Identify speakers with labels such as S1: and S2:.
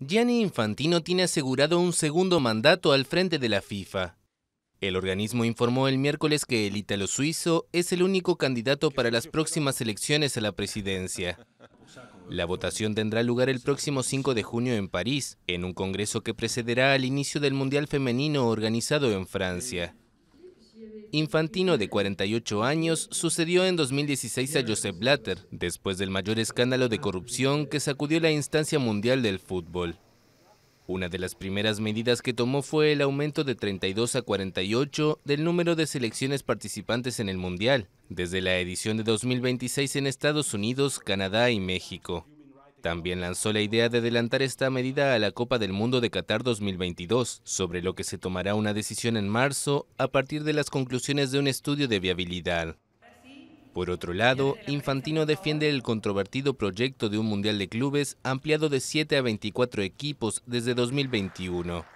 S1: Gianni Infantino tiene asegurado un segundo mandato al frente de la FIFA. El organismo informó el miércoles que el ítalo suizo es el único candidato para las próximas elecciones a la presidencia. La votación tendrá lugar el próximo 5 de junio en París, en un congreso que precederá al inicio del Mundial Femenino organizado en Francia. Infantino, de 48 años, sucedió en 2016 a Joseph Blatter, después del mayor escándalo de corrupción que sacudió la instancia mundial del fútbol. Una de las primeras medidas que tomó fue el aumento de 32 a 48 del número de selecciones participantes en el Mundial, desde la edición de 2026 en Estados Unidos, Canadá y México. También lanzó la idea de adelantar esta medida a la Copa del Mundo de Qatar 2022, sobre lo que se tomará una decisión en marzo a partir de las conclusiones de un estudio de viabilidad. Por otro lado, Infantino defiende el controvertido proyecto de un Mundial de Clubes ampliado de 7 a 24 equipos desde 2021.